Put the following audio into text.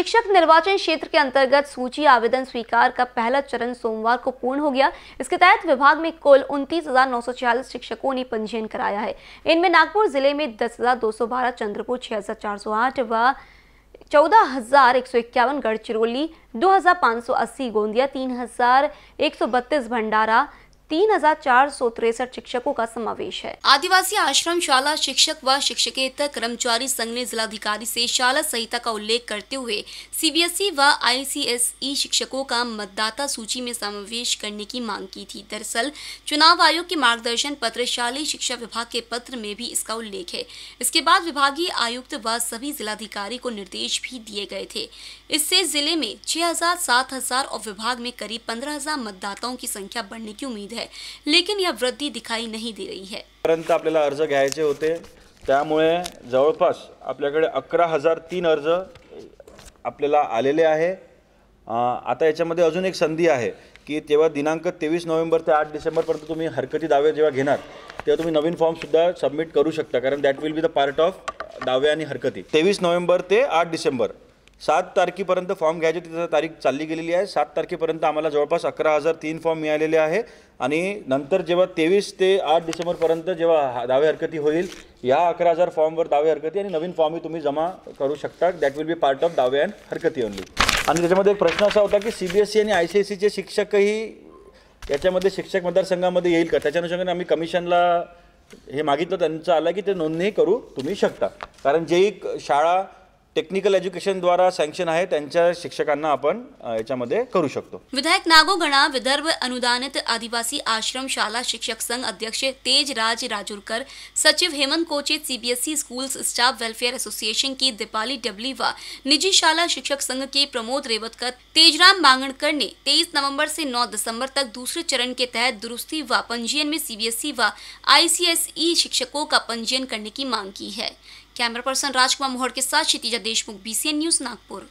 शिक्षक निर्वाचन क्षेत्र के अंतर्गत सूची आवेदन स्वीकार का पहला चरण सोमवार को पूर्ण हो गया इसके तहत विभाग में कुल उनतीस शिक्षकों ने पंजीयन कराया है इनमें नागपुर जिले में दस चंद्रपुर छह व चौदह हजार एक सौ इक्यावन गढ़चिरौली दो हजार पाँच सौ अस्सी गोंदिया तीन हजार एक सौ बत्तीस भंडारा तीन शिक्षकों का समावेश है आदिवासी आश्रम शाला शिक्षक व शिक्षकेतर कर्मचारी संघ ने जिलाधिकारी से शाला संहिता का उल्लेख करते हुए सीबीएसई व आईसीएसई शिक्षकों का मतदाता सूची में समावेश करने की मांग की थी दरअसल चुनाव आयोग के मार्गदर्शन पत्र शाली शिक्षा विभाग के पत्र में भी इसका उल्लेख है इसके बाद विभागीय आयुक्त व सभी जिलाधिकारी को निर्देश भी दिए गए थे इससे जिले में छह हजार और विभाग में करीब पंद्रह मतदाताओं की संख्या बढ़ने की उम्मीद है है लेकिन यह वृद्धि दिखाई नहीं दे रही है पर्यंत आपल्याला अर्ज घ्यायचे होते त्यामुळे जवळपास आपल्याकडे अकरा हजार तीन अर्ज आपल्याला आलेले आहे आता याच्यामध्ये अजून एक संधी आहे की तेव्हा दिनांक तेवीस नोव्हेंबर ते आठ डिसेंबरपर्यंत तुम्ही हरकती दावे जेव्हा घेणार तेव्हा तुम्ही नवीन फॉर्मसुद्धा सबमिट करू शकता कारण that will be the part of दावे आणि हरकती तेवीस नोव्हेंबर ते आठ डिसेंबर सात तारखेपर्यंत फॉर्म घ्यायचे तिथं तारीख चालली गेलेली आहे सात तारखेपर्यंत आम्हाला जवळपास अकरा हजार तीन फॉर्म मिळालेले आहे आणि नंतर जेव्हा तेवीस ते आठ डिसेंबरपर्यंत जेव्हा दावे हरकती होईल या अकरा हजार फॉर्मवर दावे हरकती आणि नवीन फॉर्मही तुम्ही जमा करू शकता that will be part of दावे अँड हरकती ओनली आणि त्याच्यामध्ये एक प्रश्न असा होता की सी बी एस सी आणि आय सी एस सीचे शिक्षकही याच्यामध्ये शिक्षक मतदारसंघामध्ये येईल का त्याच्या अनुषंगाने आम्ही कमिशनला हे मागितलं त्यांचं आलं की ते नोंदणी करू तुम्ही शकता कारण जे एक शाळा टेक्निकल एज्युकेशन द्वारा सैंक्शन आहे त्यांच्या शिक्षकांना आपण याच्यामध्ये करू शकतो विधायक नागोगणा विदर्भ अनुदानित आदिवासी आश्रम शाला शिक्षक संघ अध्यक्ष तेज राज राजूरकर सचिव Hemant Koche CBSE schools staff welfare association की दीपाली डबली व निजी शाला शिक्षक संघ के प्रमोद रेवतकर तेजराम बांगणकर ने तेईस नवम्बर ऐसी नौ दिसम्बर तक दूसरे चरण के तहत दुरुस्ती व पंजीयन में सीबीएसई e व आई e शिक्षकों का पंजीयन करने की मांग की है कैमरा पर्सन राजकुमार मोहड़ के साथ क्षितिजा देशमुख बीसीएन न्यूज नागपुर